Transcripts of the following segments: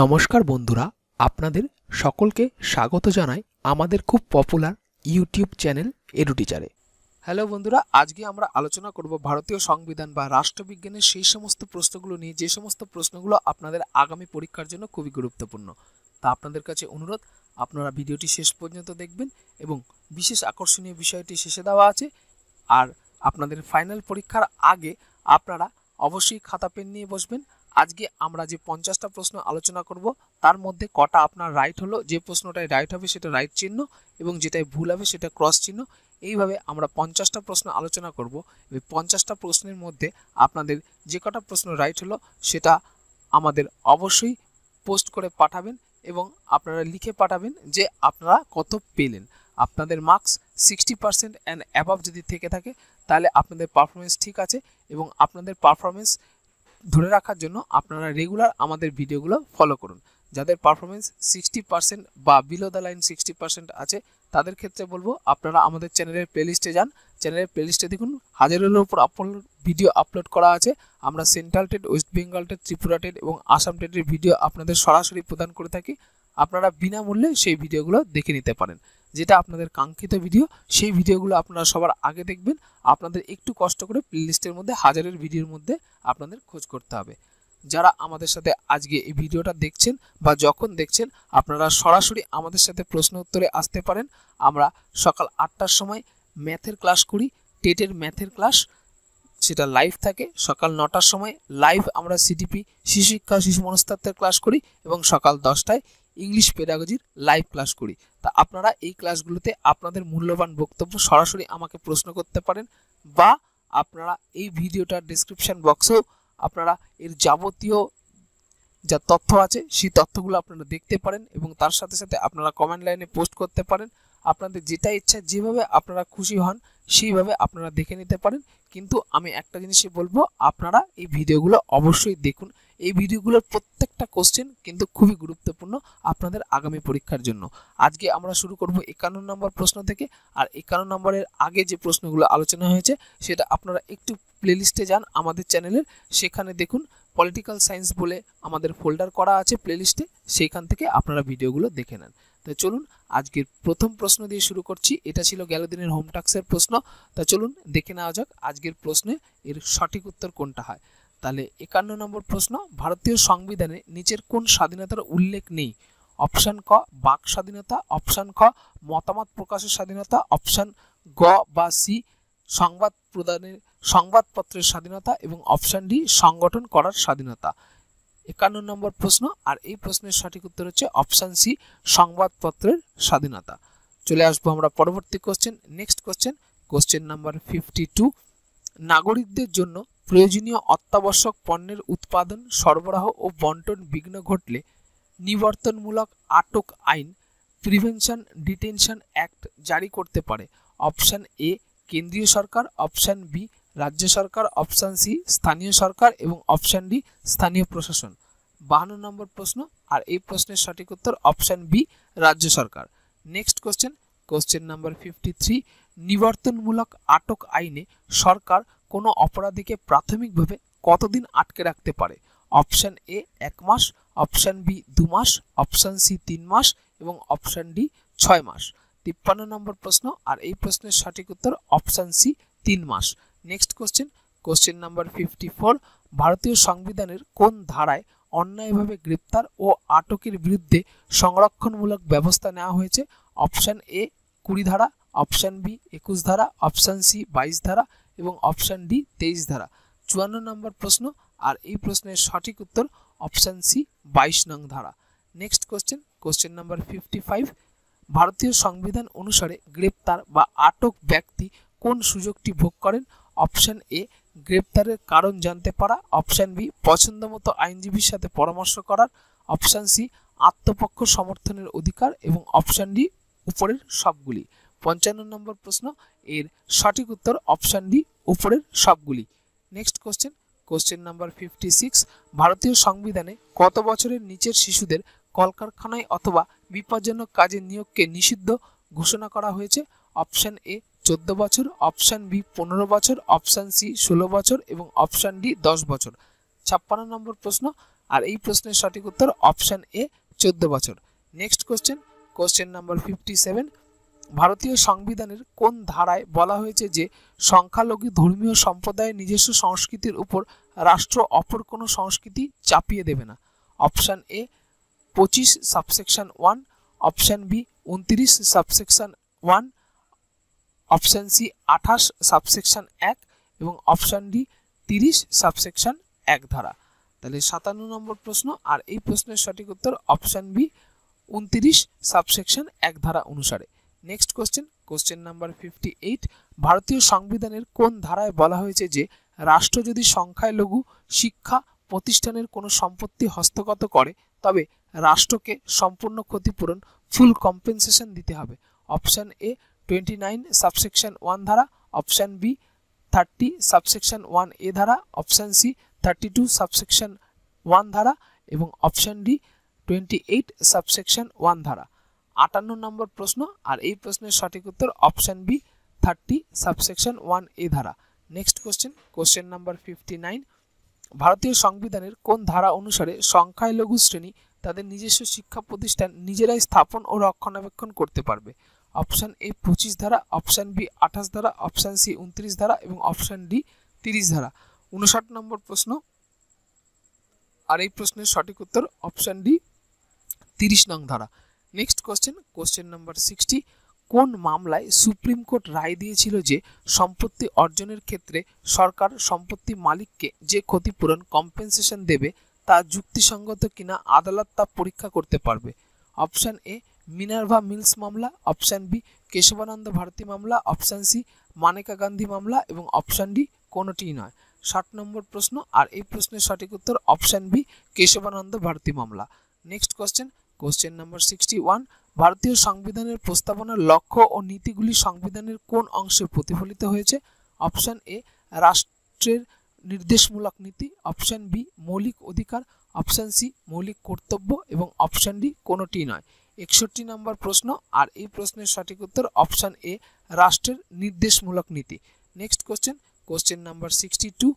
নমস্কার বন্ধুরা আপনাদের সকলকে স্বাগত জানাই আমাদের খুব পপুলার ইউটিউব চ্যানেল এডুটিচারে হ্যালো বন্ধুরা আজকে আমরা আলোচনা করব ভারতীয় সংবিধান বা রাষ্ট্রবিজ্ঞানের সেই সমস্ত প্রশ্নগুলো নিয়ে যে সমস্ত প্রশ্নগুলো আপনাদের আগামী পরীক্ষার জন্য খুবই গুরুত্বপূর্ণ তা আপনাদের কাছে অনুরোধ আপনারা ভিডিওটি শেষ পর্যন্ত দেখবেন এবং বিশেষ আকর্ষণীয় বিষয়টি শেষে দেওয়া আছে আর আপনাদের ফাইনাল পরীক্ষার আগে আপনারা অবশ্যই খাতা পেন নিয়ে বসবেন আজকে আমরা যে পঞ্চাশটা প্রশ্ন আলোচনা করব তার মধ্যে কটা আপনার রাইট হলো যে প্রশ্নটায় রাইট হবে সেটা রাইট চিহ্ন এবং যেটায় ভুল হবে সেটা ক্রস চিহ্ন এইভাবে আমরা পঞ্চাশটা প্রশ্ন আলোচনা করব এই পঞ্চাশটা প্রশ্নের মধ্যে আপনাদের যে কটা প্রশ্ন রাইট হলো সেটা আমাদের অবশ্যই পোস্ট করে পাঠাবেন এবং আপনারা লিখে পাঠাবেন যে আপনারা কত পেলেন আপনাদের marks sixty percent and above যদি থেকে থাকে তাহলে আপনাদের পারফরমেন্স ঠিক আছে এবং আপনাদের পারফরমেন্স ধরে রাখার জন্য আপনারা রেগুলার আমাদের ভিডিওগুলো ফলো করুন যাদের পারফরমেন্স সিক্সটি পার্সেন্ট বা below the line sixty percent আছে তাদের ক্ষেত্রে বলবো আপনারা আমাদের চ্যানেলের প্লেলিস্টে যান চ্যানেলের প্লেলিস্টে দেখুন হাজারের উপর আপলোড ভিডিও আপলোড করা আছে আমরা central TET West Bengal TET Tripura TET এবং আসাম টেটের ভিডিও আপনাদের সরাসরি প্রদান করে থাকি আপনারা বিনামূল্যে সেই ভিডিওগুলো দেখে নিতে পারেন যেটা আপনাদের কাঙ্ক্ষিত ভিডিও সেই ভিডিওগুলো আপনারা সবার আগে দেখবেন আপনাদের একটু কষ্ট করে প্লেলিস্টের মধ্যে হাজারের ভিডিওর মধ্যে আপনাদের খোঁজ করতে হবে যারা আমাদের সাথে আজকে এই ভিডিওটা দেখছেন বা যখন দেখছেন আপনারা সরাসরি আমাদের সাথে প্রশ্ন উত্তরে আসতে পারেন আমরা সকাল আটটার সময় ম্যাথের ক্লাস করি টেটের ম্যাথের ক্লাস সেটা লাইভ থাকে সকাল নটার সময় লাইভ আমরা সিটিপি শিশু শিক্ষা শিশু মনস্তত্ত্বের ক্লাস করি এবং সকাল দশটায় ইংলিশ পেডাগজির লাইভ ক্লাস করি তা আপনারা এই ক্লাসগুলোতে আপনাদের মূল্যবান বক্তব্য সরাসরি আমাকে প্রশ্ন করতে পারেন বা আপনারা এই ভিডিওটার ডিসক্রিপশান বক্সেও আপনারা এর যাবতীয় যা তথ্য আছে সেই তথ্যগুলো আপনারা দেখতে পারেন এবং তার সাথে সাথে আপনারা কমেন্ট লাইনে পোস্ট করতে পারেন আপনাদের যেটা ইচ্ছা যেভাবে আপনারা খুশি হন সেইভাবে আপনারা দেখে নিতে পারেন কিন্তু আমি একটা জিনিসই বলবো আপনারা এই ভিডিওগুলো অবশ্যই দেখুন এই ভিডিওগুলোর প্রত্যেকটা কোশ্চেন কিন্তু খুবই গুরুত্বপূর্ণ আপনাদের আগামী পরীক্ষার জন্য আজকে আমরা শুরু করব একান্ন নম্বর প্রশ্ন থেকে আর একান্ন নম্বরের আগে যে প্রশ্নগুলো আলোচনা হয়েছে সেটা আপনারা একটু প্লেলিস্টে যান আমাদের চ্যানেলের সেখানে দেখুন পলিটিক্যাল সায়েন্স বলে আমাদের ফোল্ডার করা আছে প্লেলিস্টে সেইখান থেকে আপনারা ভিডিওগুলো দেখে নেন তা চলুন আজকের প্রথম প্রশ্ন দিয়ে শুরু করছি এটা ছিল গেল দিনের হোম টাক্সের প্রশ্ন তা চলুন দেখে নেওয়া যাক আজকের প্রশ্নে এর সঠিক উত্তর কোনটা হয় তাহলে একান্ন নম্বর প্রশ্ন ভারতীয় সংবিধানে নিচের কোন স্বাধীনতার উল্লেখ নেই অপশান ক বাক স্বাধীনতা অপশান খ মতামত প্রকাশের স্বাধীনতা অপশান গ বা সি সংবাদ প্রদানের সংবাদপত্রের স্বাধীনতা এবং অপশান ডি সংগঠন করার স্বাধীনতা একান্ন নম্বর প্রশ্ন আর এই প্রশ্নের সঠিক উত্তর হচ্ছে অপশান সি সংবাদপত্রের স্বাধীনতা চলে আসবো আমরা পরবর্তী question next question question number fifty two নাগরিকদের জন্য প্রয়োজনীয় অত্যাবশ্যক পণ্যের উৎপাদন সরবরাহ ও বন্টন বিঘ্ন ঘটলে নিবর্তনমূলক আটক আইন প্রিভেনশন ডিটেনশন অ্যাক্ট জারি করতে পারে অপশান এ কেন্দ্রীয় সরকার অপশান বি রাজ্য সরকার অপশান সি স্থানীয় সরকার এবং অপশান ডি স্থানীয় প্রশাসন বাহান্ন নম্বর প্রশ্ন আর এই প্রশ্নের সঠিক উত্তর অপশান বি রাজ্য সরকার next question question number fifty three নিবর্তনমূলক আটক আইনে সরকার কোনো অপরাধীকে প্রাথমিকভাবে কতদিন আটকে রাখতে পারে অপশান এ এক মাস অপশান বি দু মাস অপশান সি তিন মাস এবং অপশান ডি ছয় মাস তিপ্পান্ন নম্বর প্রশ্ন আর এই প্রশ্নের সঠিক উত্তর অপশান সি তিন মাস next question question number fifty four ভারতীয় সংবিধানের কোন ধারায় অন্যায়ভাবে গ্রেপ্তার ও আটকের বিরুদ্ধে সংরক্ষণমূলক ব্যবস্থা নেওয়া হয়েছে অপশান এ কুড়ি ধারা অপশান বি একুশ ধারা অপশান সি বাইশ ধারা এবং অপশান ডি তেইশ ধারা চুয়ান্ন নম্বর প্রশ্ন আর এই প্রশ্নের সঠিক উত্তর অপশান সি বাইশ নং ধারা next question question number fifty five ভারতীয় সংবিধান অনুসারে গ্রেপ্তার বা আটক ব্যক্তি কোন সুযোগটি ভোগ করেন অপশান এ গ্রেপ্তারের কারণ জানতে পারা অপশান বি পছন্দ মতো আইনজীবীর সাথে পরামর্শ করার অপশান সি আত্মপক্ষ সমর্থনের অধিকার এবং অপশান ডি উপরের সবগুলি পঞ্চান্ন নম্বর প্রশ্ন এর সঠিক উত্তর অপশান ডি উপরের সবগুলি next question question number fifty six ভারতীয় সংবিধানে কত বছরের নিচের শিশুদের কলকারখানায় অথবা বিপজ্জনক কাজে নিয়োগকে নিষিদ্ধ ঘোষণা করা হয়েছে অপশান এ চোদ্দ বছর অপশান বি পনেরো বছর অপশান সি ষোলো বছর এবং অপশান ডি দশ বছর ছাপ্পান্ন নম্বর প্রশ্ন আর এই প্রশ্নের সঠিক উত্তর অপশান এ চোদ্দ বছর next question question number fifty seven ভারতীয় সংবিধানের কোন ধারায় বলা হয়েছে যে সংখ্যালঘু ধর্মীয় সম্প্রদায়ের নিজস্ব সংস্কৃতির উপর রাষ্ট্র অপর কোনো সংস্কৃতি চাপিয়ে দেবে না অপশান এ পঁচিশ সাবসেকশন ওয়ান অপশান বি উনত্রিশ সাবসেকশন ওয়ান অপশান সি আঠাশ সাবসেকশন এক এবং অপশান ডি তিরিশ সাবসেকশন এক ধারা তাহলে সাতান্ন নম্বর প্রশ্ন আর এই প্রশ্নের সঠিক উত্তর অপশান বি উনত্রিশ সাবসেকশন এক ধারা অনুসারে next question question number fifty eight ভারতীয় সংবিধানের কোন ধারায় বলা হয়েছে যে রাষ্ট্র যদি সংখ্যায় লঘু শিক্ষা প্রতিষ্ঠানের কোনো সম্পত্তি হস্তগত করে তবে রাষ্ট্রকে সম্পূর্ণ ক্ষতিপূরণ ফুল কম্পেনসেশন দিতে হবে option A twenty nine subsection one ধারা option B thirty subsection one A ধারা option C thirty two subsection one ধারা এবং option D twenty eight subsection one ধারা আটান্ন নম্বর প্রশ্ন আর এই প্রশ্নের সঠিক উত্তর option B thirty subsection one A ধারা next question question number fifty nine ভারতীয় সংবিধানের কোন ধারা অনুসারে সংখ্যায় লঘু শ্রেণী তাদের নিজস্ব শিক্ষা প্রতিষ্ঠান নিজেরাই স্থাপন ও রক্ষণাবেক্ষণ করতে পারবে অপশান এ পঁচিশ ধারা অপশান বি আঠাশ ধারা অপশান সি উনত্রিশ ধারা এবং অপশান ডি তিরিশ ধারা উনষাট নম্বর প্রশ্ন আর এই প্রশ্নের সঠিক উত্তর অপশান ডি তিরিশ নং ধারা next question question number sixty কোন মামলায় সুপ্রিম কোর্ট রায় দিয়েছিল যে সম্পত্তি অর্জনের ক্ষেত্রে সরকার সম্পত্তি মালিককে যে ক্ষতিপূরণ কম্পেনসেশন দেবে তা যুক্তিসঙ্গত কিনা আদালত তা পরীক্ষা করতে পারবে অপশান এ মিনার্ভা মিলস মামলা অপশান বি কেশবানন্দ ভারতী মামলা অপশান সি মানেকা গান্ধী মামলা এবং অপশান ডি কোনোটিই নয় ষাট নম্বর প্রশ্ন আর এই প্রশ্নের সঠিক উত্তর অপশান বি কেশবানন্দ ভারতী মামলা next question question number sixty one ভারতীয় সংবিধানের প্রস্তাবনার লক্ষ্য ও নীতিগুলি সংবিধানের কোন অংশে প্রতিফলিত হয়েছে অপশান এ রাষ্ট্রের নির্দেশমূলক নীতি অপশান বি মৌলিক অধিকার অপশান সি মৌলিক কর্তব্য এবং অপশান ডি কোনোটি নয় একষট্টি নম্বর প্রশ্ন আর এই প্রশ্নের সঠিক উত্তর অপশান এ রাষ্ট্রের নির্দেশমূলক নীতি next question question number sixty two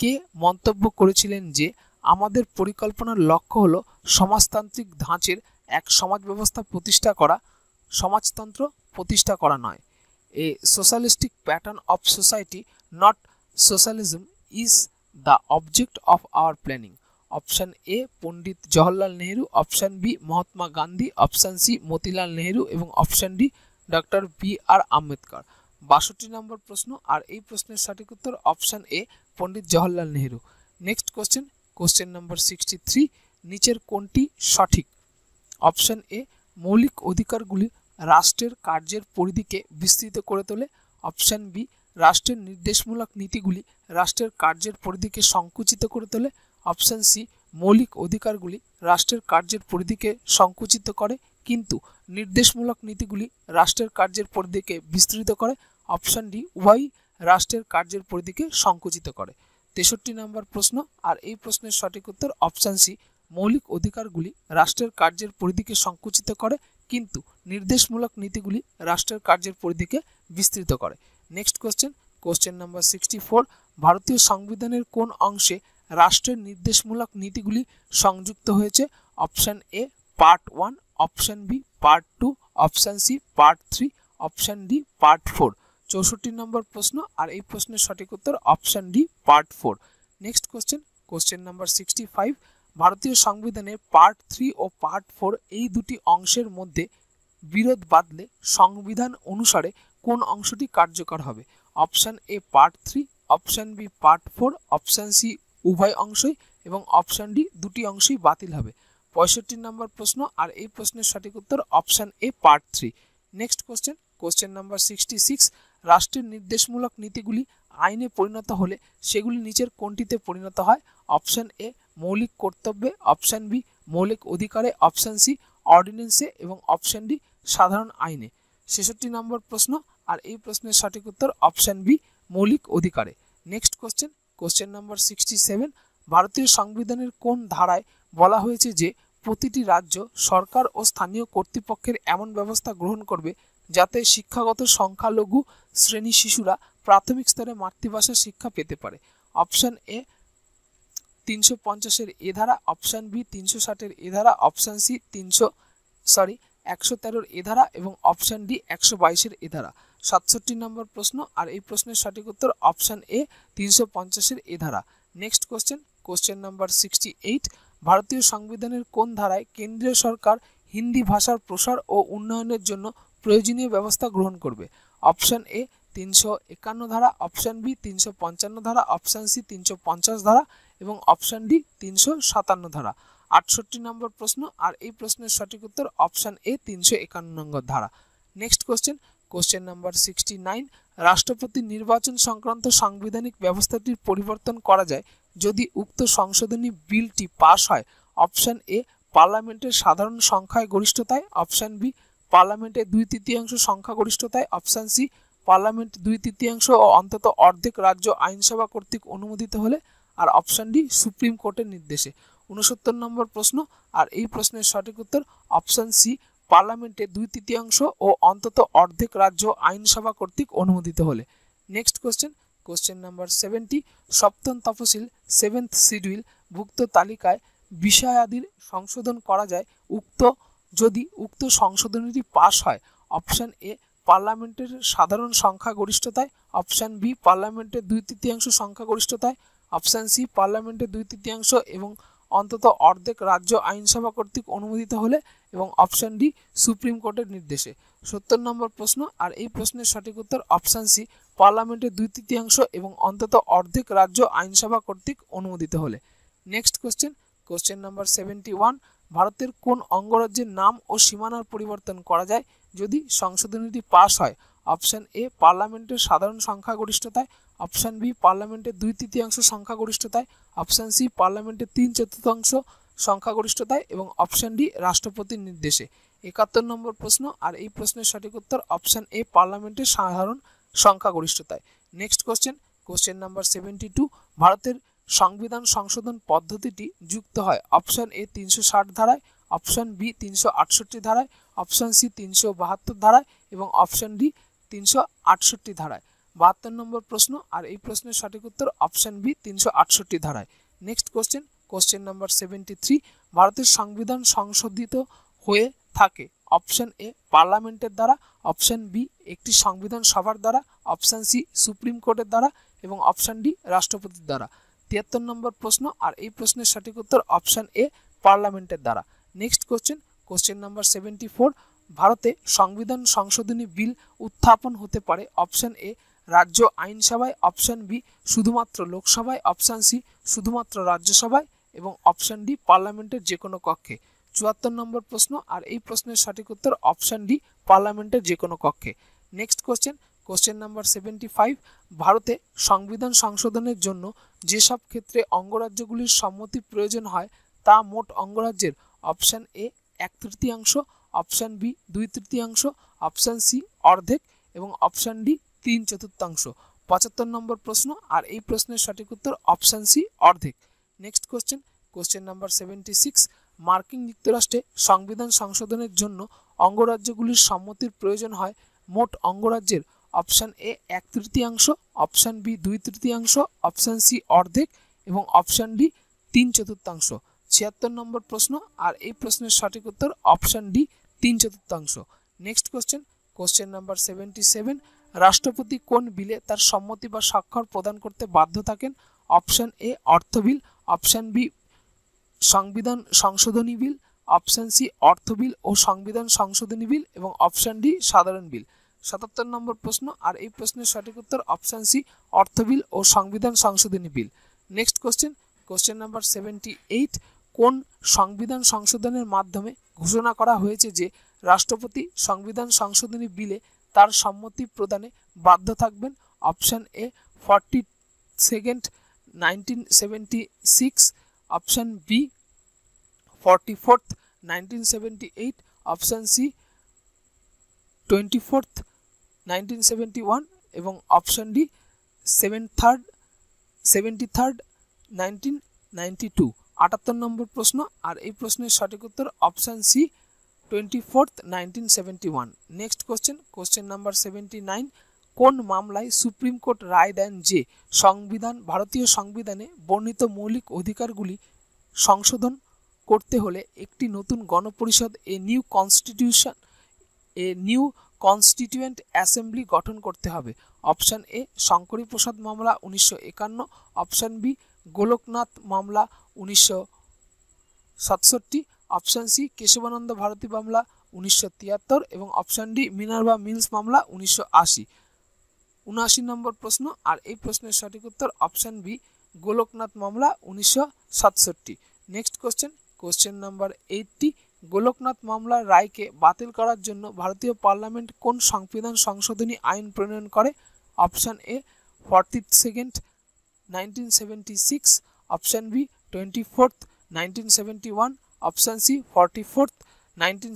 কে মন্তব্য করেছিলেন যে আমাদের পরিকল্পনার লক্ষ্য হল সমাজতান্ত্রিক ধাঁচের এক সমাজ ব্যবস্থা প্রতিষ্ঠা করা সমাজতন্ত্র প্রতিষ্ঠা করা নয় a socialistic pattern of society not socialism is the object of our planning. Option A Pandit Jawaharlal Nehru, Option B Mahatma Gandhi, Option C Motilal Nehru এবং Option D doctor B R Ambedkar বাষট্টি নম্বর প্রশ্ন আর এই প্রশ্নের সঠিক উত্তর option A Pandit Jawaharlal Nehru next question question number sixty three নিচের কোনটি সঠিক অপশান এ মৌলিক অধিকারগুলি রাষ্ট্রের কার্যের পরিধিকে বিস্তৃত করে তোলে অপশান বি রাষ্ট্রের নির্দেশমূলক নীতিগুলি রাষ্ট্রের কার্যের পরিধিকে সংকুচিত করে তোলে অপশান সি মৌলিক অধিকারগুলি রাষ্ট্রের কার্যের পরিধিকে সংকুচিত করে কিন্তু নির্দেশমূলক নীতিগুলি রাষ্ট্রের কার্যের পরিধিকে বিস্তৃত করে অপশান ডি উভয়ই রাষ্ট্রের কার্যের পরিধিকে সংকুচিত করে তেষট্টি নম্বর প্রশ্ন আর এই প্রশ্নের সঠিক উত্তর অপশান সি মৌলিক অধিকারগুলি রাষ্ট্রের কার্যের পরিধিকে সংকুচিত করে কিন্তু নির্দেশমূলক নীতিগুলি রাষ্ট্রের কার্যের পরিধিকে বিস্তৃত করে next question question number sixty four ভারতীয় সংবিধানের কোন অংশে রাষ্ট্রের নির্দেশমূলক নীতিগুলি সংযুক্ত হয়েছে option A part one option B part two option C part three option D part four চৌষট্টি নম্বর প্রশ্ন আর এই প্রশ্নের সঠিক উত্তর option D part four next question question number sixty five ভারতীয় সংবিধানে পার্ট থ্রি ও পার্ট ফোর এই দুটি অংশের মধ্যে বিরোধ বাদলে সংবিধান অনুসারে কোন অংশটি কার্যকর হবে option A part three option B part four option C উভয় অংশই এবং অপশান ডি দুটি অংশই বাতিল হবে পঁয়ষট্টি নম্বর প্রশ্ন আর এই প্রশ্নের সঠিক উত্তর option A part three next question question number sixty six রাষ্ট্রের নির্দেশমূলক নীতিগুলি আইনে পরিণত হলে সেগুলি নিচের কোনটিতে পরিণত হয় অপশান এ মৌলিক কর্তব্যে অপশান বি মৌলিক অধিকারে অপশান সি অর্ডিন্যান্সে এবং অপশান ডি সাধারণ আইনে ছেষট্টি নম্বর প্রশ্ন আর এই প্রশ্নের সঠিক উত্তর অপশান বি মৌলিক অধিকারে next question question number sixty seven ভারতীয় সংবিধানের কোন ধারায় বলা হয়েছে যে প্রতিটি রাজ্য সরকার ও স্থানীয় কর্তৃপক্ষের এমন ব্যবস্থা গ্রহণ করবে যাতে শিক্ষাগত সংখ্যালঘু শ্রেণী শিশুরা প্রাথমিক স্তরে মাতৃভাষা শিক্ষা পেতে পারে অপশান এ তিনশো পঞ্চাশের এ ধারা অপশান বি তিনশো ষাটের এ ধারা অপশান সি তিনশো সরি একশো তেরোর এধারা এবং অপশান ডি একশো বাইশের এধারা সাতষট্টি নম্বর প্রশ্ন আর এই প্রশ্নের সঠিক উত্তর অপশান এ তিনশো পঞ্চাশের এধারা next question question number sixty eight ভারতীয় সংবিধানের কোন ধারায় কেন্দ্রীয় সরকার হিন্দি ভাষার প্রসার ও উন্নয়নের জন্য প্রয়োজনীয় ব্যবস্থা গ্রহণ করবে অপশান এ তিনশো একান্ন ধারা অপশান বি তিনশো পঞ্চান্ন ধারা অপশান সি তিনশো পঞ্চাশ ধারা এবং অপশান ডি তিনশো সাতান্ন ধারা আটষট্টি নম্বর প্রশ্ন আর এই প্রশ্নের সঠিক উত্তর অপশান এ তিনশো একান্ন ধারা next question question number sixty nine রাষ্ট্রপতি নির্বাচন সংক্রান্ত সাংবিধানিক ব্যবস্থাটির পরিবর্তন করা যায় যদি উক্ত সংশোধনী বিলটি পাশ হয় অপশান এ পার্লামেন্টের সাধারণ সংখ্যায় গরিষ্ঠতায় অপশান বি পার্লামেন্টের দুই তৃতীয়াংশ সংখ্যাগরিষ্ঠতায় অপশান সি পার্লামেন্ট দুই তৃতীয়াংশ ও অন্তত অর্ধেক রাজ্য আইনসভা কর্তৃক অনুমোদিত হলে আর অপশান ডি সুপ্রিম কোর্টের নির্দেশে উনসত্তর নম্বর প্রশ্ন আর এই প্রশ্নের সঠিক উত্তর অপশন সি পার্লামেন্টে দুই তৃতীয়াংশ ও অন্তত অর্ধেক রাজ্য আইনসভা কর্তৃক অনুমোদিত হলে next question question number seventy সপ্তম তফসিল সেভেন্থ শিডিউল ভুক্ত তালিকায় বিষয়াদির সংশোধন করা যায় উক্ত যদি উক্ত সংশোধনীটি পাশ হয় অপশান এ পার্লামেন্টের সাধারণ সংখ্যাগরিষ্ঠতায় অপশান বি পার্লামেন্টের দুই তৃতীয়াংশ সংখ্যাগরিষ্ঠতায় অপশান সি পার্লামেন্টের দুই তৃতীয়াংশ এবং অন্তত অর্ধেক রাজ্য আইনসভা কর্তৃক অনুমোদিত হলে এবং অপশন ডি সুপ্রিম কোর্টের নির্দেশে সত্তর নম্বর প্রশ্ন আর এই প্রশ্নের সঠিক উত্তর অপশান সি পার্লামেন্টের দুই তৃতীয়াংশ এবং অন্তত অর্ধেক রাজ্য আইনসভা কর্তৃক অনুমোদিত হলে next question question number seventy one ভারতের কোন অঙ্গরাজ্যের নাম ও সীমানার পরিবর্তন করা যায় যদি সংশোধনীটি পাশ হয় অপশান এ পার্লামেন্টের সাধারণ সংখ্যাগরিষ্ঠতায় অপশান বি পার্লামেন্টের দুই তৃতীয়াংশ সংখ্যাগরিষ্ঠতায় অপশান সি পার্লামেন্টের তিন চতুর্থাংশ সংখ্যাগরিষ্ঠতায় এবং অপশান ডি রাষ্ট্রপতির নির্দেশে একাত্তর নম্বর প্রশ্ন আর এই প্রশ্নের সঠিক উত্তর অপশান এ পার্লামেন্টের সাধারণ সংখ্যাগরিষ্ঠতায় next question question number seventy two ভারতের সংবিধান সংশোধন পদ্ধতিটি যুক্ত হয় অপশান এ তিনশো ষাট ধারায় অপশান বি তিনশো আটষট্টি ধারায় অপশান সি তিনশো বাহাত্তর ধারায় এবং অপশান ডি তিনশো আটষট্টি ধারায় বাহাত্তর নম্বর প্রশ্ন আর এই প্রশ্নের সঠিক উত্তর অপশন বি তিনশো আটষট্টি ধারায় next question question number seventy three ভারতের সংবিধান সংশোধিত হয়ে থাকে অপশন এ পার্লামেন্টের দ্বারা অপশন বি একটি সংবিধান সভার দ্বারা অপশন সি সুপ্রিম কোর্টের দ্বারা এবং অপশন ডি রাষ্ট্রপতির দ্বারা তিয়াত্তর নম্বর প্রশ্ন আর এই প্রশ্নের সঠিক উত্তর অপশন এ পার্লামেন্টের দ্বারা next question question number seventy four ভারতে সংবিধান সংশোধনী বিল উত্থাপন হতে পারে অপশন এ রাজ্য আইনসভায় অপশান বি শুধুমাত্র লোকসভায় অপশান সি শুধুমাত্র রাজ্যসভায় এবং অপশান ডি পার্লামেন্টের যে কোনো কক্ষে চুয়াত্তর নম্বর প্রশ্ন আর এই প্রশ্নের সঠিক উত্তর অপশান ডি পার্লামেন্টের যে কোনো কক্ষে next question question number seventy five ভারতে সংবিধান সংশোধনের জন্য যেসব ক্ষেত্রে অঙ্গরাজ্যগুলির সম্মতি প্রয়োজন হয় তা মোট অঙ্গরাজ্যের অপশান এ এক তৃতীয়াংশ অপশান বি দুই তৃতীয়াংশ অপশান সি অর্ধেক এবং অপশান ডি তিন চতুর্থাংশ পঁচাত্তর নম্বর প্রশ্ন আর এই প্রশ্নের সঠিক উত্তর অপশান সি অর্ধেক next question question number seventy six মার্কিন যুক্তরাষ্ট্রে সংবিধান সংশোধনের জন্য অঙ্গরাজ্যগুলির সম্মতির প্রয়োজন হয় মোট অঙ্গরাজ্যের অপশান এ এক তৃতীয়াংশ অপশান বি দুই তৃতীয়াংশ অপশান সি অর্ধেক এবং অপশান ডি তিন চতুর্থাংশ ছিয়াত্তর নম্বর প্রশ্ন আর এই প্রশ্নের সঠিক উত্তর অপশান ডি তিন চতুর্থাংশ next question question number seventy seven রাষ্ট্রপতি কোন বিলে তার সম্মতি বা স্বাক্ষর প্রদান করতে বাধ্য থাকেন অপশান এ অর্থ বিল অপশন বি সংবিধান সংশোধনী বিল অপশন সি অর্থ বিল ও সংবিধান সংশোধনী বিল এবং অপশন ডি সাধারণ বিল সাতাত্তর নম্বর প্রশ্ন আর এই প্রশ্নের সঠিক উত্তর অপশন সি অর্থ বিল ও সংবিধান সংশোধনী bill next question question number seventy eight কোন সংবিধান সংশোধনের মাধ্যমে ঘোষণা করা হয়েছে যে রাষ্ট্রপতি সংবিধান সংশোধনী বিলে তার সম্মতি প্রদানে বাধ্য থাকবেন option A forty second nineteen seventy six option B forty fourth nineteen seventy eight option C twenty fourth nineteen seventy one এবং option D seven third seventy third nineteen ninety two আটাত্তর নম্বর প্রশ্ন আর এই প্রশ্নের সঠিক উত্তর option C twenty fourth nineteen seventy one next question question number seventy nine কোন মামলায় সুপ্রিম কোর্ট রায় দেন যে সংবিধান ভারতীয় সংবিধানে বর্ণিত মৌলিক অধিকারগুলি সংশোধন করতে হলে একটি নতুন গণপরিষদ a new constitution a new constituent assembly গঠন করতে হবে অপশান এ শঙ্করী প্রসাদ মামলা উনিশশো একান্ন অপশান বি গোলকনাথ মামলা উনিশশো সাতষট্টি অপশান সি কেশবানন্দ ভারতী মামলা উনিশশো তিয়াত্তর এবং অপশান ডি মিনার্ভা মিলস মামলা উনিশশো আশি উনআশি নম্বর প্রশ্ন আর এই প্রশ্নের সঠিক উত্তর অপশান বি গোলকনাথ মামলা উনিশশো সাতষট্টি next question question number eighty Golaknath মামলার রায়কে বাতিল করার জন্য ভারতীয় পার্লামেন্ট কোন সংবিধান সংশোধনী আইন প্রণয়ন করে option A forty second nineteen seventy six option B twenty fourth nineteen seventy one option C forty fourth nineteen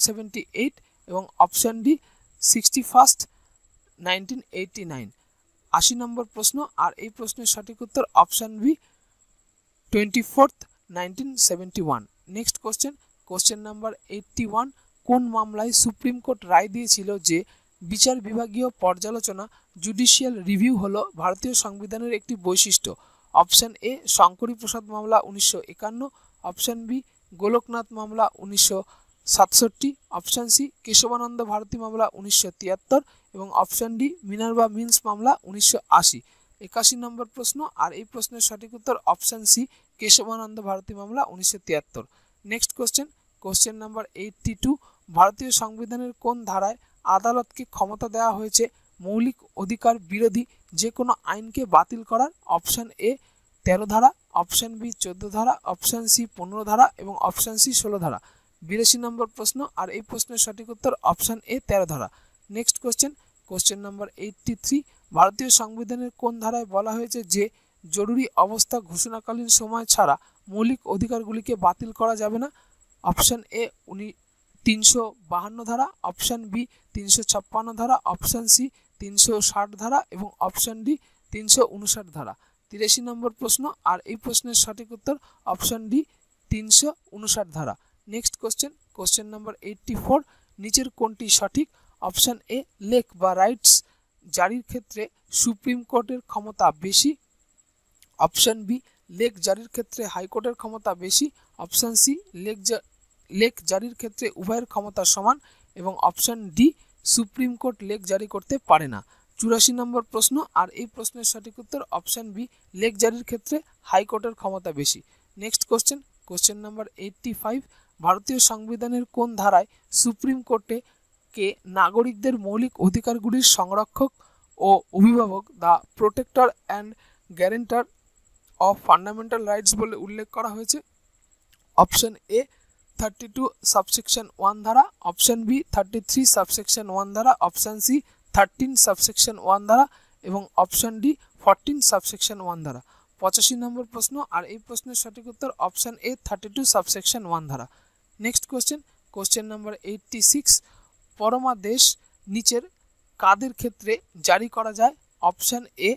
eight এবং option D sixty first nineteen nine আশি নম্বর প্রশ্ন আর এই প্রশ্নের সঠিক উত্তর option B twenty fourth nineteen seventy one next question question number eighty one কোন মামলায় সুপ্রিম কোর্ট রায় দিয়েছিল যে বিচার বিভাগীয় পর্যালোচনা জুডিশিয়াল রিভিউ হল ভারতীয় সংবিধানের একটি বৈশিষ্ট্য অপশান এ শঙ্করী প্রসাদ মামলা উনিশশো একান্ন অপশান বি গোলকনাথ মামলা উনিশশো সাতষট্টি অপশন সি কেশবানন্দ ভারতী মামলা উনিশশো তিয়াত্তর এবং অপশন ডি মিনারবা মিন্স মামলা উনিশশো আশি একাশি নম্বর প্রশ্ন আর এই প্রশ্নের সঠিক উত্তর অপশন সি কেশবানন্দ ভারতী মামলা উনিশশো তিয়াত্তর next question question number eighty two ভারতীয় সংবিধানের কোন ধারায় আদালতকে ক্ষমতা দেওয়া হয়েছে মৌলিক অধিকার বিরোধী যে কোনো আইনকে বাতিল করার অপশান এ তেরো ধারা অপশান বি চোদ্দো ধারা অপশান সি পনেরো ধারা এবং অপশান সি ষোলো ধারা বিরাশি নম্বর প্রশ্ন আর এই প্রশ্নের সঠিক উত্তর অপশান এ তেরো ধারা next question question number eighty three ভারতীয় সংবিধানের কোন ধারায় বলা হয়েছে যে জরুরি অবস্থা ঘোষণাকালীন সময় ছাড়া মৌলিক অধিকারগুলিকে বাতিল করা যাবে না অপশান এ উনি তিনশো বাহান্ন ধারা অপশান বি তিনশো ছাপ্পান্ন ধারা অপশান সি তিনশো ষাট ধারা এবং অপশান ডি তিনশো উনষাট ধারা তিরাশি নম্বর প্রশ্ন আর এই প্রশ্নের সঠিক উত্তর অপশন ডি তিনশো উনষাট ধারা next question question number eighty four নিচের কোনটি সঠিক অপশান এ লেক বা রাইটস জারির ক্ষেত্রে সুপ্রিম কোর্টের ক্ষমতা বেশি অপশান বি লেক জারির ক্ষেত্রে হাইকোর্টের ক্ষমতা বেশি অপশান সি লেখ লেক জারির ক্ষেত্রে উভয়ের ক্ষমতা সমান এবং অপশান ডি সুপ্রিম কোর্ট লেক জারি করতে পারে না চুরাশি নম্বর প্রশ্ন আর এই প্রশ্নের সঠিক উত্তর অপশান বি লেক জারির ক্ষেত্রে হাইকোর্টের ক্ষমতা বেশি next question question number eighty five ভারতীয় সংবিধানের কোন ধারায় সুপ্রিম কোর্টে কে নাগরিকদের মৌলিক অধিকারগুলির সংরক্ষক ও অভিভাবক the protector and guarantor of fundamental rights বলে উল্লেখ করা হয়েছে option A thirty two subsection one ধারা option B thirty three subsection one ধারা option C thirteen subsection one দ্বারা এবং option D fourteen subsection one দ্বারা পঁচাশি নম্বর প্রশ্ন আর এই প্রশ্নের সঠিক উত্তর option A thirty two subsection one দ্বারা next question question number eighty six পরমাদেশ নিচের কাদের ক্ষেত্রে জারি করা যায় অপশান এ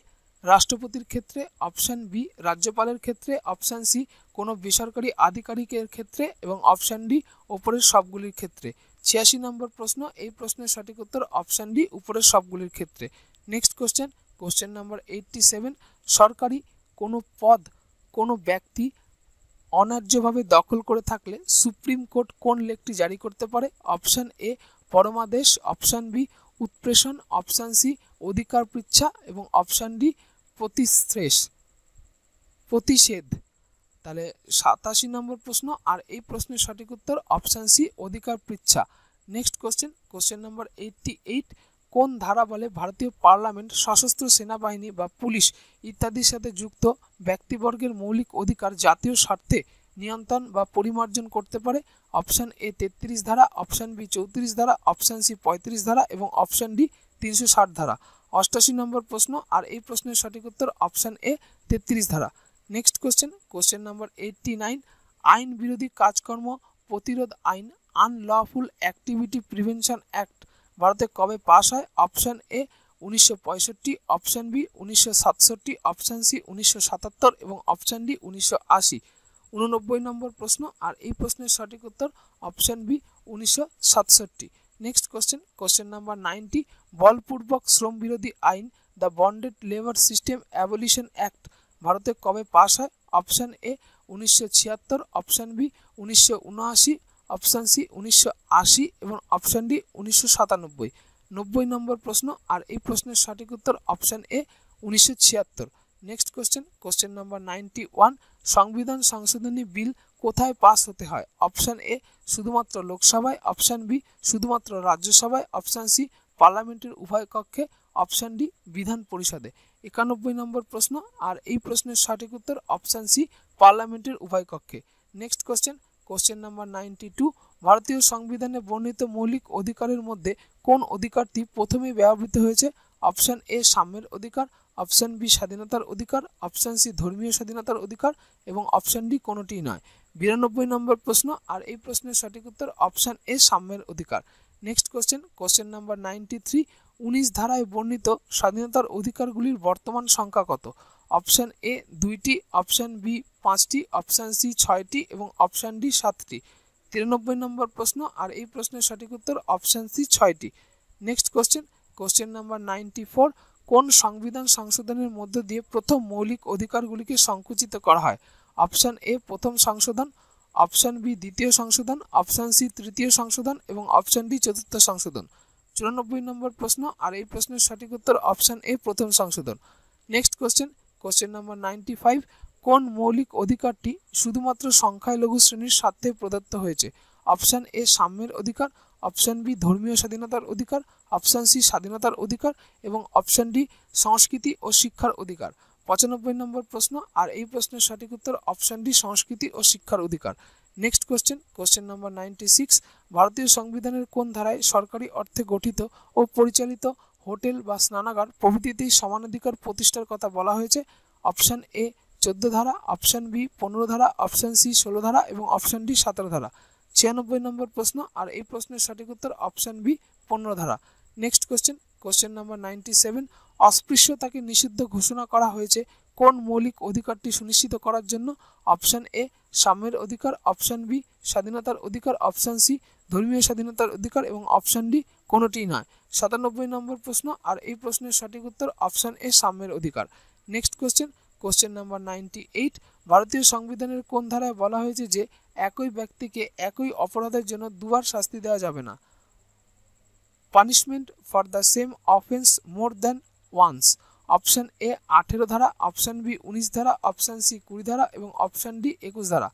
রাষ্ট্রপতির ক্ষেত্রে অপশান বি রাজ্যপালের ক্ষেত্রে অপশান সি কোনো বেসরকারি আধিকারিকের ক্ষেত্রে এবং অপশান ডি ওপরের সবগুলির ক্ষেত্রে ছিয়াশি নম্বর প্রশ্ন এই প্রশ্নের সঠিক উত্তর অপশান ডি উপরের সবগুলির ক্ষেত্রে next question question number eighty seven সরকারি কোনো পদ কোনো ব্যক্তি অনার্যভাবে দখল করে থাকলে সুপ্রিম কোর্ট কোন লেখটি জারি করতে পারে অপশান এ পরমাদেশ অপশান বি উৎপ্রেষণ অপশান সি অধিকার পৃচ্ছা এবং অপশান ডি প্রতিশ্রেষ প্রতিষেধ তাহলে সাতাশি নম্বর প্রশ্ন আর এই প্রশ্নের সঠিক উত্তর অপশান সি অধিকার পৃচ্ছা next question question number eighty eight কোন ধারা বলে ভারতীয় পার্লামেন্ট সশস্ত্র সেনাবাহিনী বা পুলিশ ইত্যাদির সাথে যুক্ত ব্যক্তিবর্গের মৌলিক অধিকার জাতীয় স্বার্থে নিয়ন্ত্রণ বা পরিমার্জন করতে পারে অপশান এ তেত্রিশ ধারা অপশান বি চৌত্রিশ ধারা অপশান সি পঁয়ত্রিশ ধারা এবং অপশান ডি তিনশো ষাট ধারা অষ্টাশি নম্বর প্রশ্ন আর এই প্রশ্নের সঠিক উত্তর অপশান এ তেত্রিশ ধারা next question question number eighty nine আইন বিরোধী কাজকর্ম প্রতিরোধ আইন আনলফুল অ্যাক্টিভিটি প্রিভেনশন অ্যাক্ট ভারতে কবে পাস হয় অপশন এ উনিশশো পঁয়ষট্টি অপশন বি উনিশশো সাতষট্টি অপশন সি উনিশশো সাতাত্তর এবং অপশন ডি উনিশশো আশি উননব্বই নম্বর প্রশ্ন আর এই প্রশ্নের সঠিক উত্তর অপশন বি উনিশশো সাতষট্টি next question question number ninety বলপূর্বক শ্রম বিরোধী আইন the bonded labour system abolition act ভারতে কবে পাশ হয় অপশান এ উনিশশো ছিয়াত্তর অপশান বি উনিশশো উনআশি অপশান সি উনিশশো আশি এবং অপশান ডি উনিশশো সাতানব্বই নব্বই নম্বর প্রশ্ন আর এই প্রশ্নের সঠিক উত্তর অপশান এ উনিশশো ছিয়াত্তর next question question number ninety one সংবিধান সংশোধনী বিল কোথায় পাস হতে হয় অপশান এ শুধুমাত্র লোকসভায় অপশান বি শুধুমাত্র রাজ্যসভায় অপশান সি পার্লামেন্টের উভয় কক্ষে অপশান ডি বিধান পরিষদে একানব্বই নম্বর প্রশ্ন আর এই প্রশ্নের সঠিক উত্তর অপশান সি পার্লামেন্টের উভয় কক্ষে next question question number ninety two ভারতীয় সংবিধানে বর্ণিত মৌলিক অধিকারের মধ্যে কোন অধিকারটি প্রথমে ব্যবহৃত হয়েছে অপশান এ সাম্যের অধিকার অপশান বি স্বাধীনতার অধিকার অপশান সি ধর্মীয় স্বাধীনতার অধিকার এবং অপশান ডি কোনোটি নয় বিরানব্বই নম্বর প্রশ্ন আর এই প্রশ্নের সঠিক উত্তর অপশান এ সাম্যের অধিকার next question question number ninety three উনিশ ধারায় বর্ণিত স্বাধীনতার অধিকারগুলির বর্তমান সংখ্যা কত অপশান এ দুইটি অপশান বি পাঁচটি অপশান সি ছয়টি এবং অপশান ডি সাতটি তিরানব্বই নম্বর প্রশ্ন আর এই প্রশ্নের সঠিক উত্তর অপশান সি ছয়টি next question question number ninety four কোন সংবিধান সংশোধনের মধ্য দিয়ে প্রথম মৌলিক অধিকারগুলিকে সংকুচিত করা হয় অপশান এ প্রথম সংশোধন অপশান বি দ্বিতীয় সংশোধন অপশান সি তৃতীয় সংশোধন এবং অপশান ডি চতুর্থ সংশোধন চুরানব্বই নম্বর প্রশ্ন আর এই প্রশ্নের সঠিক উত্তর অপশান এ প্রথম সংশোধন next question question number ninety five কোন মৌলিক অধিকারটি শুধুমাত্র সংখ্যালঘু শ্রেণীর স্বার্থে প্রদত্ত হয়েছে অপশান এ সাম্যের অধিকার অপশান বি ধর্মীয় স্বাধীনতার অধিকার অপশান সি স্বাধীনতার অধিকার এবং অপশান ডি সংস্কৃতি ও শিক্ষার অধিকার পঁচানব্বই নম্বর প্রশ্ন আর এই প্রশ্নের সঠিক উত্তর অপশান ডি সংস্কৃতি ও শিক্ষার অধিকার next question question number ninety six ভারতীয় সংবিধানের কোন ধারায় সরকারি অর্থে গঠিত ও পরিচালিত হোটেল বা স্নানাগার প্রভৃতিতেই সমানাধিকার প্রতিষ্ঠার কথা বলা হয়েছে অপশান এ চোদ্দো ধারা অপশান বি পনেরো ধারা অপশান সি ষোলো ধারা এবং অপশান ডি সতেরো ধারা ছিয়ানব্বই নম্বর প্রশ্ন আর এই প্রশ্নের সঠিক উত্তর অপশান বি পনেরো ধারা next question question number ninety seven অস্পৃশ্যতাকে নিষিদ্ধ ঘোষণা করা হয়েছে কোন মৌলিক অধিকারটি সুনিশ্চিত করার জন্য অপশান এ সাম্যের অধিকার অপশন বি স্বাধীনতার অধিকার অপশন সি ধর্মীয় স্বাধীনতার অধিকার এবং অপশান ডি কোনোটি নয় সাতানব্বই নম্বর প্রশ্ন আর এই প্রশ্নের সঠিক উত্তর অপশান এ সাম্যের অধিকার next question question number ninety eight ভারতীয় সংবিধানের কোন ধারায় বলা হয়েছে যে একই ব্যক্তিকে একই অপরাধের জন্য দুবার শাস্তি দেওয়া যাবে না punishment for the same offence more than once option A আঠেরো ধারা অপশান বি উনিশ ধারা অপশান সি কুড়ি ধারা এবং অপশান ডি একুশ ধারা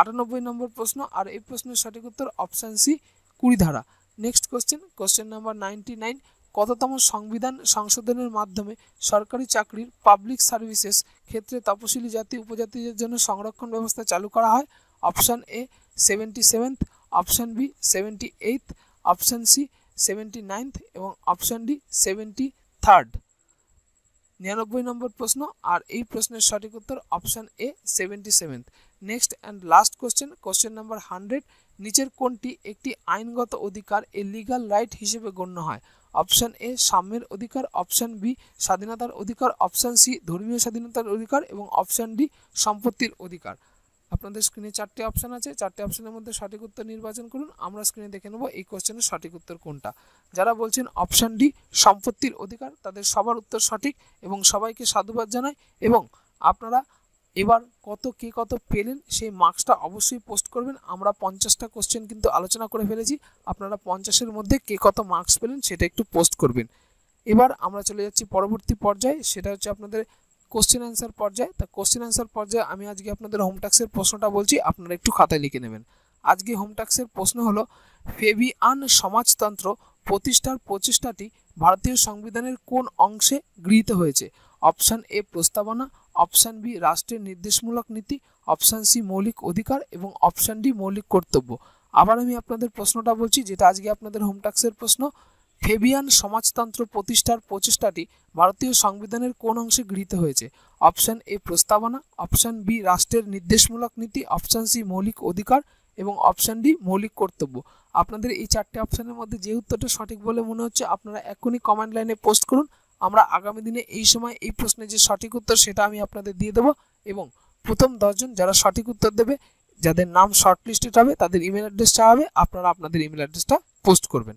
আটানব্বই নম্বর প্রশ্ন আর এই প্রশ্নের সঠিক উত্তর অপশান সি কুড়ি ধারা next question question number ninety nine কততম সংবিধান সংশোধনের মাধ্যমে সরকারি চাকরির পাবলিক সার্ভিসেস ক্ষেত্রে তপশিলি জাতি উপজাতিদের জন্য সংরক্ষণ ব্যবস্থা চালু করা হয় option A seventy seventh option B seventy eighth option C seventy ninth এবং অপশান ডি সেভেন্টি থার্ড নিরানব্বই নম্বর প্রশ্ন আর এই প্রশ্নের সঠিক উত্তর option A seventy seventh next and last question question number hundred নিচের কোনটি একটি আইনগত অধিকার এ লিগাল রাইট হিসেবে গণ্য হয় অপশান এ সাম্যের অধিকার অপশান বি স্বাধীনতার অধিকার অপশান সি ধর্মীয় স্বাধীনতার অধিকার এবং অপশান ডি সম্পত্তির অধিকার আপনাদের স্ক্রিনে চারটি অপশান আছে চারটি অপশানের মধ্যে সঠিক উত্তর নির্বাচন করুন আমরা স্ক্রিনে দেখে নেব এই কোয়েশ্চেনের সঠিক উত্তর কোনটা যারা বলছেন অপশান ডি সম্পত্তির অধিকার তাদের সবার উত্তর সঠিক এবং সবাইকে সাধুবাদ জানাই এবং আপনারা এবার কত কে কত পেলেন সেই মার্কসটা অবশ্যই পোস্ট করবেন আমরা পঞ্চাশটা কোশ্চেন কিন্তু আলোচনা করে ফেলেছি আপনারা পঞ্চাশের মধ্যে কে কত মার্কস পেলেন সেটা একটু পোস্ট করবেন এবার আমরা চলে যাচ্ছি পরবর্তী পর্যায়ে সেটা হচ্ছে আপনাদের কোশ্চেন অ্যান্সার পর্যায়ে তা কোশ্চেন অ্যান্সার পর্যায়ে আমি আজকে আপনাদের হোম প্রশ্নটা বলছি আপনারা একটু খাতায় লিখে নেবেন আজকে হোমটাক্সের প্রশ্ন হলো ফেভিয়ান সমাজতন্ত্র প্রতিষ্ঠার প্রচেষ্টাটি ভারতীয় সংবিধানের কোন অংশে গৃহীত হয়েছে অপশান এ প্রস্তাবনা অপশান বি রাষ্ট্রের নির্দেশমূলক নীতি অপশান সি মৌলিক অধিকার এবং অপশান ডি মৌলিক কর্তব্য আবার আমি আপনাদের প্রশ্নটা বলছি যেটা আজকে আপনাদের হোমটাক্সের প্রশ্ন ফেবিয়ান সমাজতন্ত্র প্রতিষ্ঠার প্রচেষ্টাটি ভারতীয় সংবিধানের কোন অংশে গৃহীত হয়েছে অপশান এ প্রস্তাবনা অপশান বি রাষ্ট্রের নির্দেশমূলক নীতি অপশান সি মৌলিক অধিকার এবং অপশান ডি মৌলিক কর্তব্য আপনাদের এই চারটি অপশানের মধ্যে যে উত্তরটা সঠিক বলে মনে হচ্ছে আপনারা এখনই কমেন্ট লাইনে পোস্ট করুন আমরা আগামী দিনে এই সময় এই প্রশ্নের যে সঠিক উত্তর সেটা আমি আপনাদের দিয়ে দেবো এবং প্রথম দশজন যারা সঠিক উত্তর দেবে যাদের নাম শর্টলিস্টেড হবে তাদের ইমেল অ্যাড্রেসটা হবে আপনারা আপনাদের ইমেল অ্যাড্রেসটা পোস্ট করবেন